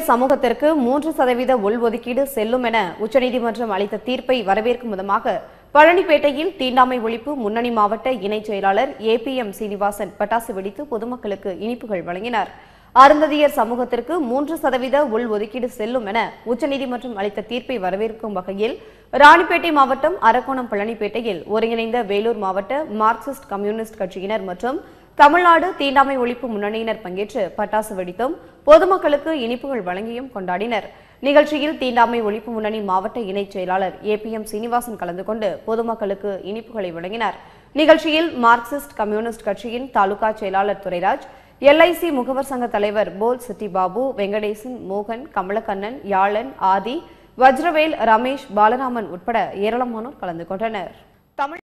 ஊழியர் சமூகத்திற்கு மூன்று சதவீத உள்ஒதுக்கீடு செல்லும் என உச்சநீதிமன்றம் அளித்த தீர்ப்பை வரவேற்கும் விதமாக பழனிப்பேட்டையில் தீண்டாமை ஒழிப்பு முன்னணி மாவட்ட இணைச் செயலாளர் ஏ பி எம் சீனிவாசன் பட்டாசு வெடித்து பொதுமக்களுக்கு இனிப்புகள் வழங்கினார் அருந்ததியர் சமூகத்திற்கு மூன்று சதவீத உள்ஒதுக்கீடு செல்லும் என உச்சநீதிமன்றம் அளித்த தீர்ப்பை வரவேற்கும் வகையில் ராணிப்பேட்டை மாவட்டம் அரக்கோணம் பழனிப்பேட்டையில் ஒருங்கிணைந்த வேலூர் மாவட்ட மார்க்சிஸ்ட் கம்யூனிஸ்ட் கட்சியினர் மற்றும் தமிழ்நாடு தீண்டாமை ஒழிப்பு முன்னணியினர் பங்கேற்று பட்டாசு வெடித்தும் பொதுமக்களுக்கு இனிப்புகள் வழங்கியும் கொண்டாடினர் நிகழ்ச்சியில் தீண்டாமை ஒழிப்பு முன்னணி மாவட்ட இணைச் செயலாளர் ஏ பி எம் சீனிவாசன் கலந்து கொண்டு பொதுமக்களுக்கு இனிப்புகளை வழங்கினார் நிகழ்ச்சியில் மார்க்சிஸ்ட் கம்யூனிஸ்ட் கட்சியின் தாலுகா செயலாளர் துரைராஜ் எல்ஐசி முகவர் சங்க தலைவர் போல் சிட்டி பாபு வெங்கடேசன் மோகன் கமலக்கண்ணன் யாழன் ஆதி வஜ்ரவேல் ரமேஷ் பாலராமன் உட்பட ஏராளமானோர் கலந்து கொண்டனர்